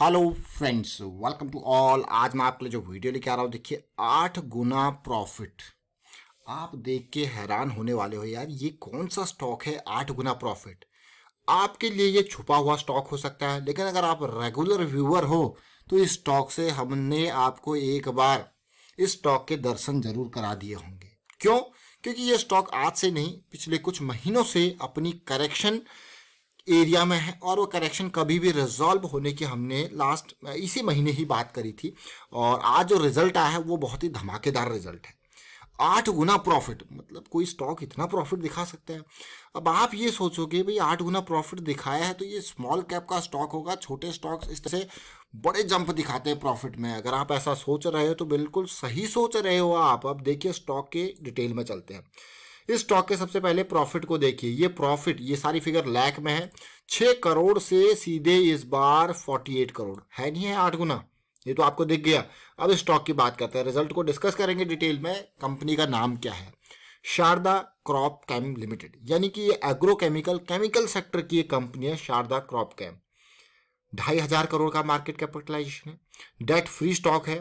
hello friends welcome to all आज मैं आपके लिए जो वीडियो लेके आ रहा हूँ देखिए आठ गुना प्रॉफिट आप देख के हैरान होने वाले हो यार ये कौन सा स्टॉक है आठ गुना प्रॉफिट आपके लिए ये छुपा हुआ स्टॉक हो सकता है लेकिन अगर आप रेगुलर व्यूअर हो तो इस स्टॉक से हमने आपको एक बार इस स्टॉक के दर्शन जरूर करा दिए होंगे क्यों क्योंकि ये स्टॉक आज से नहीं पिछले कुछ महीनों से अपनी करेक्शन एरिया में है और वो करेक्शन कभी भी रिजॉल्व होने की हमने लास्ट इसी महीने ही बात करी थी और आज जो रिजल्ट आया है वो बहुत ही धमाकेदार रिजल्ट है आठ गुना प्रॉफिट मतलब कोई स्टॉक इतना प्रॉफिट दिखा सकता है अब आप ये सोचोगे भाई आठ गुना प्रॉफिट दिखाया है तो ये स्मॉल कैप का स्टॉक होगा छोटे स्टॉक्स इस तरह से बड़े जंप दिखाते हैं प्रॉफिट में अगर आप ऐसा सोच रहे हो तो बिल्कुल सही सोच रहे हो आप अब देखिए स्टॉक के डिटेल में चलते हैं इस स्टॉक के सबसे पहले प्रॉफिट को देखिए ये प्रॉफिट ये सारी फिगर लैक में है छह करोड़ से सीधे इस बार फोर्टी एट करोड़ है नहीं है आठ गुना ये तो आपको दिख गया अब इस स्टॉक की बात करते हैं रिजल्ट को डिस्कस करेंगे डिटेल में कंपनी का नाम क्या है शारदा क्रॉप कैम लिमिटेड यानी कि ये एग्रोकेमिकल केमिकल सेक्टर की एक कंपनी है शारदा क्रॉप कैम ढाई हजार करोड़ का मार्केट कैपिटलाइजेशन है डेट फ्री स्टॉक है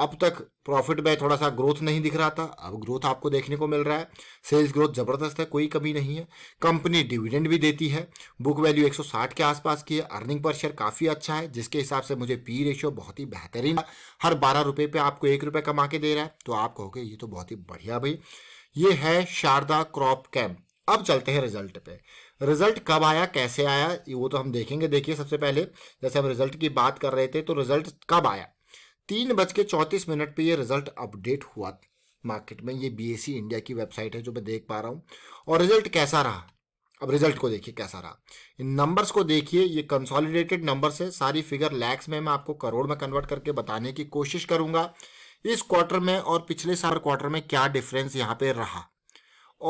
अब तक प्रॉफिट में थोड़ा सा ग्रोथ नहीं दिख रहा था अब ग्रोथ आपको देखने को मिल रहा है सेल्स ग्रोथ ज़बरदस्त है कोई कमी नहीं है कंपनी डिविडेंड भी देती है बुक वैल्यू 160 के आसपास की है अर्निंग पर शेयर काफ़ी अच्छा है जिसके हिसाब से मुझे पी रेशियो बहुत ही बेहतरीन हर बारह रुपये पे आपको एक रुपये कमा के दे रहा है तो आप कहोगे ये तो बहुत ही बढ़िया भाई ये है शारदा क्रॉप कैम्प अब चलते हैं रिजल्ट पे रिजल्ट कब आया कैसे आया वो तो हम देखेंगे देखिए सबसे पहले जैसे हम रिजल्ट की बात कर रहे थे तो रिजल्ट कब आया तीन बज के चौंतीस मिनट पर यह रिजल्ट अपडेट हुआ मार्केट में ये बी इंडिया की वेबसाइट है जो मैं देख पा रहा हूँ और रिजल्ट कैसा रहा अब रिजल्ट को देखिए कैसा रहा इन नंबर्स को देखिए ये कंसोलिडेटेड नंबर्स है सारी फिगर लैक्स में मैं आपको करोड़ में कन्वर्ट करके बताने की कोशिश करूंगा इस क्वार्टर में और पिछले साल क्वार्टर में क्या डिफरेंस यहाँ पे रहा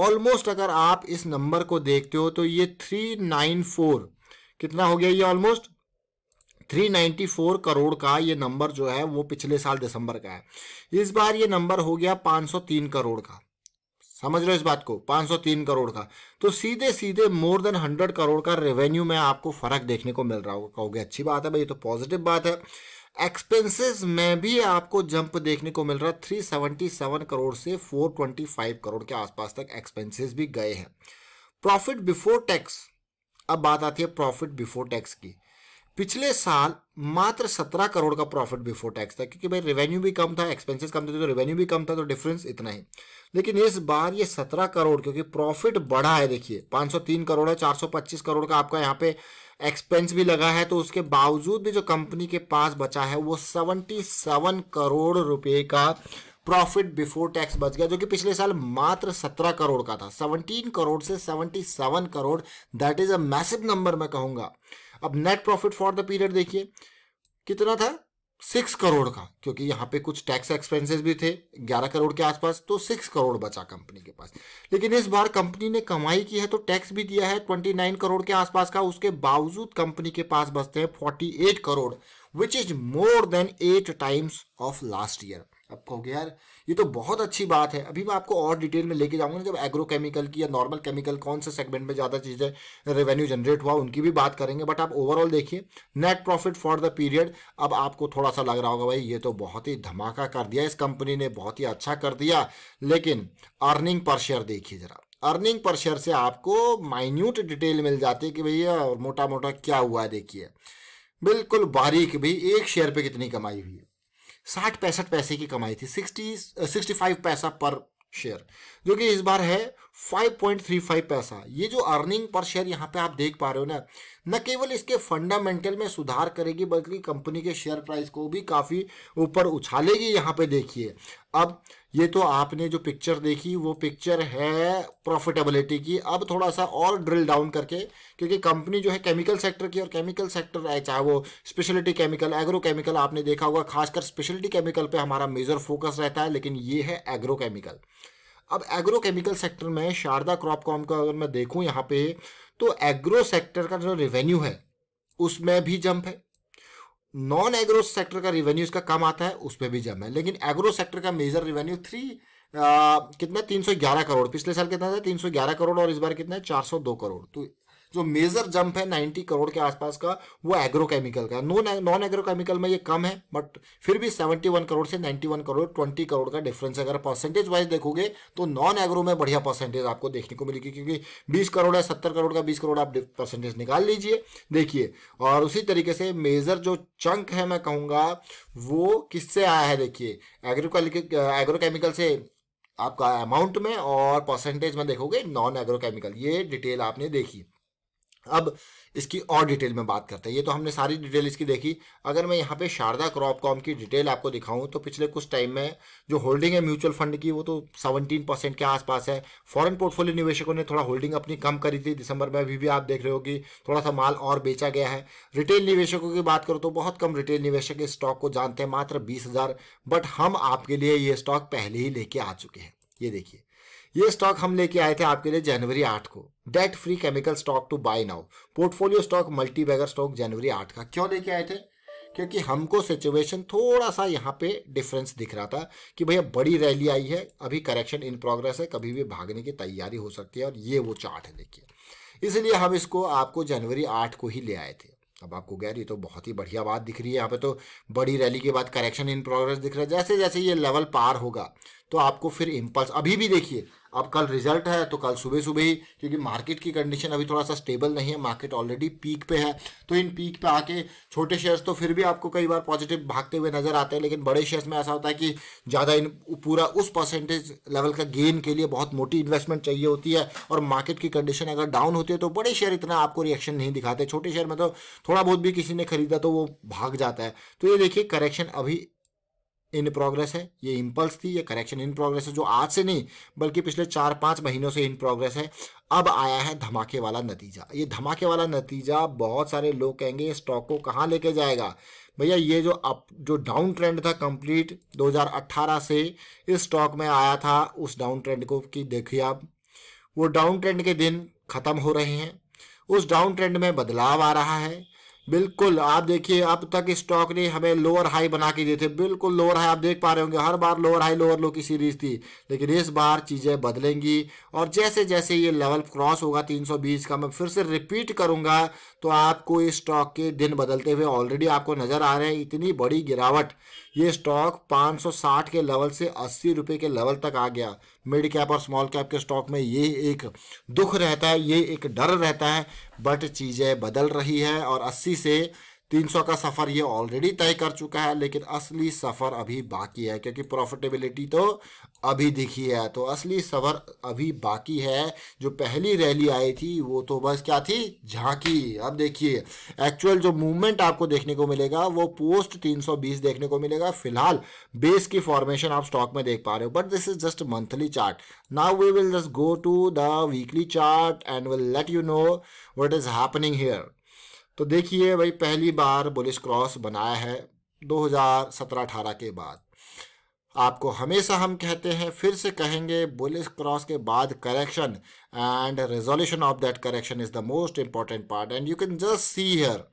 ऑलमोस्ट अगर आप इस नंबर को देखते हो तो ये थ्री नाइन फोर कितना हो गया ये ऑलमोस्ट 394 करोड़ का ये नंबर जो है वो पिछले साल दिसंबर का है इस बार ये नंबर हो गया 503 करोड़ का समझ रहे हो इस बात को 503 करोड़ का तो सीधे सीधे मोर देन 100 करोड़ का रेवेन्यू में आपको फर्क देखने को मिल रहा होगा कहोगे अच्छी बात है भाई तो पॉजिटिव बात है एक्सपेंसेस में भी आपको जंप देखने को मिल रहा है सेवन करोड़ से फोर ट्वेंटी फाइव करोड़ के आसपास तक एक्सपेंसेस भी गए हैं प्रॉफिट बिफोर टैक्स अब बात आती है प्रॉफिट बिफोर टैक्स की पिछले साल मात्र सत्रह करोड़ का प्रॉफिट बिफोर टैक्स था क्योंकि भाई रेवेन्यू भी कम था एक्सपेंसेस कम थे तो रेवेन्यू भी कम था तो डिफरेंस इतना ही लेकिन इस बार ये सत्रह करोड़ क्योंकि प्रॉफिट बढ़ा है देखिए 503 करोड़ है 425 करोड़ का आपका यहाँ पे एक्सपेंस भी लगा है तो उसके बावजूद भी जो कंपनी के पास बचा है वो सेवन करोड़ रुपए का प्रॉफिट बिफोर टैक्स बच गया जो कि पिछले साल मात्र 17 करोड़ का था 17 करोड़ से 77 crore that is a massive number मैं कहूंगा अब net profit for the period देखिए कितना था सिक्स करोड़ का क्योंकि यहाँ पे कुछ टैक्स एक्सपेंसेस भी थे ग्यारह करोड़ के आसपास तो सिक्स करोड़ बचा कंपनी के पास लेकिन इस बार कंपनी ने कमाई की है तो टैक्स भी दिया है ट्वेंटी नाइन करोड़ के आसपास का उसके बावजूद कंपनी के पास बचते हैं forty eight crore which is more than eight times of last year आप कहोगे यार ये तो बहुत अच्छी बात है अभी मैं आपको और डिटेल में लेके जाऊंगा जब एग्रोकेमिकल की या नॉर्मल केमिकल कौन से सेगमेंट में ज़्यादा चीज़ें रेवेन्यू जनरेट हुआ उनकी भी बात करेंगे बट आप ओवरऑल देखिए net profit for the period अब आपको थोड़ा सा लग रहा होगा भाई ये तो बहुत ही धमाका कर दिया इस कंपनी ने बहुत ही अच्छा कर दिया लेकिन अर्निंग पर शेयर देखिए जरा अर्निंग पर शेयर से आपको माइन्यूट डिटेल मिल जाती है कि भैया मोटा मोटा क्या हुआ है देखिए बिल्कुल बारीक भी एक शेयर पे कितनी कमाई हुई है साठ पैंसठ पैसे की कमाई थी सिक्सटी सिक्सटी फाइव पैसा पर शेयर जो कि इस बार है 5.35 पैसा ये जो अर्निंग पर शेयर यहाँ पे आप देख पा रहे हो ना न केवल इसके फंडामेंटल में सुधार करेगी बल्कि कंपनी के शेयर प्राइस को भी काफ़ी ऊपर उछालेगी यहाँ पे देखिए अब ये तो आपने जो पिक्चर देखी वो पिक्चर है प्रॉफिटेबिलिटी की अब थोड़ा सा और ड्रिल डाउन करके क्योंकि कंपनी जो है केमिकल सेक्टर की और केमिकल सेक्टर है चाहे वो स्पेशलिटी केमिकल एग्रो केमिकल आपने देखा होगा खासकर स्पेशलिटी केमिकल पे हमारा मेजर फोकस रहता है लेकिन ये है एग्रो केमिकल अब एग्रो केमिकल सेक्टर में शारदा क्रॉप कॉम का अगर मैं देखूँ यहाँ पे तो एग्रो सेक्टर का जो रेवेन्यू है उसमें भी जंप है नॉन एग्रो सेक्टर का रेवेन्यू इसका कम आता है उस पर भी जम है लेकिन एग्रो सेक्टर का मेजर रेवेन्यू थ्री कितना तीन सौ ग्यारह करोड़ पिछले साल कितना था तीन सौ ग्यारह करोड़ और इस बार कितना है चार सौ दो करोड़ तो जो मेजर जंप है 90 करोड़ के आसपास का वो एग्रोकेमिकल का नॉन नॉन एग्रोकेमिकल में ये कम है बट फिर भी 71 करोड़ से 91 करोड़ 20 करोड़ का डिफरेंस अगर परसेंटेज वाइज देखोगे तो नॉन एग्रो में बढ़िया परसेंटेज आपको देखने को मिलेगी क्योंकि बीस करोड़ है सत्तर करोड़ का बीस करोड़ आप परसेंटेज निकाल लीजिए देखिए और उसी तरीके से मेजर जो चंक है मैं कहूँगा वो किससे आया है देखिए एग्रोकेमिकल एग्रोकेमिकल से आपका अमाउंट में और परसेंटेज में देखोगे नॉन एग्रोकेमिकल ये डिटेल आपने देखी अब इसकी और डिटेल में बात करते हैं ये तो हमने सारी डिटेल इसकी देखी अगर मैं यहाँ पे शारदा क्रॉप कॉम की डिटेल आपको दिखाऊं तो पिछले कुछ टाइम में जो होल्डिंग है म्यूचुअल फंड की वो तो 17 परसेंट के आसपास है फॉरेन पोर्टफोलियो निवेशकों ने थोड़ा होल्डिंग अपनी कम करी थी दिसंबर में अभी भी आप देख रहे हो कि थोड़ा सा माल और बेचा गया है रिटेल निवेशकों की बात करो तो बहुत कम रिटेल निवेशक इस स्टॉक को जानते हैं मात्र बीस बट हम आपके लिए ये स्टॉक पहले ही लेके आ चुके हैं ये देखिए ये स्टॉक हम लेके आए थे आपके लिए जनवरी आठ को debt free chemical stock to buy now portfolio stock multibagger stock जनवरी आठ का क्यों लेके आए थे क्योंकि हमको सिचुएशन थोड़ा सा यहाँ पे डिफरेंस दिख रहा था कि भैया बड़ी रैली आई है अभी करेक्शन इन प्रोग्रेस है कभी भी भागने की तैयारी हो सकती है और ये वो चार्ट है देखिए इसलिए हम इसको आपको जनवरी आठ को ही ले आए थे अब आपको गैर ये तो बहुत ही बढ़िया बात दिख रही है यहाँ पे तो बड़ी रैली के बाद करेक्शन इन प्रोग्रेस दिख रहा है जैसे जैसे ये लेवल पार होगा तो आपको फिर इम्पल्स अभी भी देखिए अब कल रिजल्ट है तो कल सुबह सुबह ही क्योंकि मार्केट की कंडीशन अभी थोड़ा सा स्टेबल नहीं है मार्केट ऑलरेडी पीक पे है तो इन पीक पे आके छोटे शेयर्स तो फिर भी आपको कई बार पॉजिटिव भागते हुए नजर आते हैं लेकिन बड़े शेयर्स में ऐसा होता है कि ज़्यादा इन पूरा उस परसेंटेज लेवल का गेन के लिए बहुत मोटी इन्वेस्टमेंट चाहिए होती है और मार्केट की कंडीशन अगर डाउन होती है तो बड़े शेयर इतना आपको रिएक्शन नहीं दिखाते छोटे शेयर में तो थोड़ा बहुत भी किसी ने खरीदा तो वो भाग जाता है तो ये देखिए करेक्शन अभी इन प्रोग्रेस है ये इम्पल्स थी ये करेक्शन इन प्रोग्रेस है जो आज से नहीं बल्कि पिछले चार पाँच महीनों से इन प्रोग्रेस है अब आया है धमाके वाला नतीजा ये धमाके वाला नतीजा बहुत सारे लोग कहेंगे स्टॉक को कहाँ लेके जाएगा भैया ये जो अप जो डाउन ट्रेंड था कंप्लीट 2018 से इस स्टॉक में आया था उस डाउन ट्रेंड को कि देखिए आप वो डाउन ट्रेंड के दिन ख़त्म हो रहे हैं उस डाउन ट्रेंड में बदलाव आ रहा है बिल्कुल आप देखिए अब तक स्टॉक ने हमें लोअर हाई बना के दिए थे बिल्कुल लोअर हाई आप देख पा रहे होंगे हर बार लोअर हाई लोअर लो की सीरीज थी लेकिन इस बार चीज़ें बदलेंगी और जैसे जैसे ये लेवल क्रॉस होगा 320 का मैं फिर से रिपीट करूंगा तो आपको इस स्टॉक के दिन बदलते हुए ऑलरेडी आपको नज़र आ रहे हैं इतनी बड़ी गिरावट ये स्टॉक पाँच के लेवल से अस्सी रुपये के लेवल तक आ गया मिड कैप और स्मॉल कैप के स्टॉक में ये एक दुख रहता है ये एक डर रहता है बट चीज़ें बदल रही है और 80 से 300 का सफ़र ये ऑलरेडी तय कर चुका है लेकिन असली सफ़र अभी बाकी है क्योंकि प्रॉफिटेबिलिटी तो अभी दिखी है तो असली सफ़र अभी बाकी है जो पहली रैली आई थी वो तो बस क्या थी झांकी अब देखिए एक्चुअल जो मूवमेंट आपको देखने को मिलेगा वो पोस्ट 320 देखने को मिलेगा फिलहाल बेस की फॉर्मेशन आप स्टॉक में देख पा रहे हो but this is just monthly chart now we will just go to the weekly chart and will let you know what is happening here तो देखिए भाई पहली बार बुलिश क्रॉस बनाया है 2017-18 के बाद आपको हमेशा हम कहते हैं फिर से कहेंगे बुलिश क्रॉस के बाद correction and resolution of that correction is the most important part and you can just see here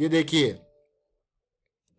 ये देखिए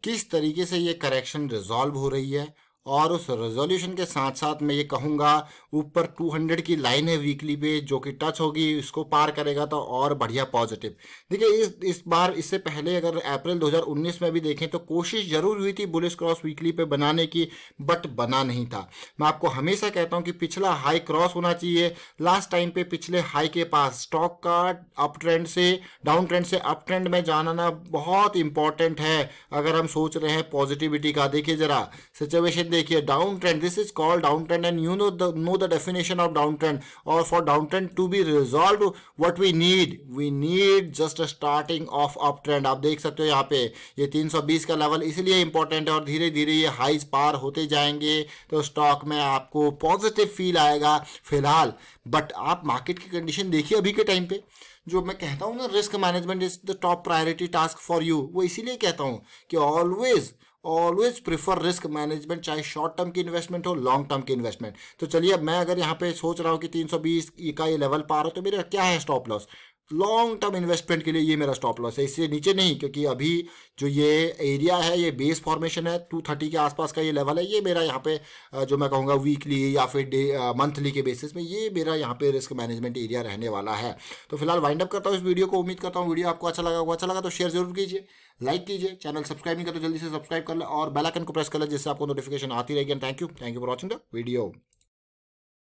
किस तरीके से ये करेक्शन रिजॉल्व हो रही है और उस रेजोल्यूशन के साथ साथ मैं ये कहूँगा ऊपर 200 की लाइन है वीकली पे जो कि टच होगी इसको पार करेगा तो और बढ़िया पॉजिटिव देखिए इस इस बार इससे पहले अगर अप्रैल 2019 में भी देखें तो कोशिश जरूर हुई थी बुलिस क्रॉस वीकली पे बनाने की बट बना नहीं था मैं आपको हमेशा कहता हूँ कि पिछला हाई क्रॉस होना चाहिए लास्ट टाइम पे पिछले हाई के पास स्टॉक का अप ट्रेंड से डाउन ट्रेंड से अप ट्रेंड में जाना बहुत इंपॉर्टेंट है अगर हम सोच रहे हैं पॉजिटिविटी का देखिए जरा सिचुएशन देखिए down trend this is called down trend and you know the no the definition of down trend और for down trend to be resolve what we need we need just starting of up trend आप देख सकते हो यहाँ पे ये 320 का level इसलिए इंपॉर्टेंट है और धीरे धीरे ये हाइज पार होते जाएंगे तो स्टॉक में आपको पॉजिटिव फील आएगा फिलहाल बट आप मार्केट की कंडीशन देखिए अभी के टाइम पे जो मैं कहता हूँ ना risk management is the top priority task for you वो इसीलिए कहता हूँ कि always always prefer risk management चाहे शॉर्ट टर्म की इन्वेस्टमेंट हो लॉन्ग टर्म की इन्वेस्टमेंट तो चलिए अब मैं अगर यहाँ पे सोच रहा हूँ कि 320 का ये लेवल रहा हूँ तो मेरा क्या है stop loss long term investment के लिए ये मेरा स्टॉप लॉस है इससे नीचे नहीं क्योंकि अभी जो ये एरिया है ये बेस फॉर्मेशन है टू थर्टी के आसपास का ये लेवल है ये मेरा यहाँ पे जो मैं कहूँगा वीकली या फिर डे मंथली के बेसिस में ये मेरा यहाँ पे रिस्क मैनेजमेंट एरिया रहने वाला है तो फिलहाल वाइंड अप करता हूँ इस वीडियो को उम्मीद करता हूँ वीडियो आपको अच्छा लगा हुआ अच्छा लगा तो शेयर जरूर कीजिए लाइक कीजिए चैनल सब्सक्राइब नहीं कर तो जल्दी से सब्सक्राइब कर लें और बेलाइकन को प्रेस कर लें जिससे आपको नोटिफिकेशन आती रहेगी thank you thank you for watching the video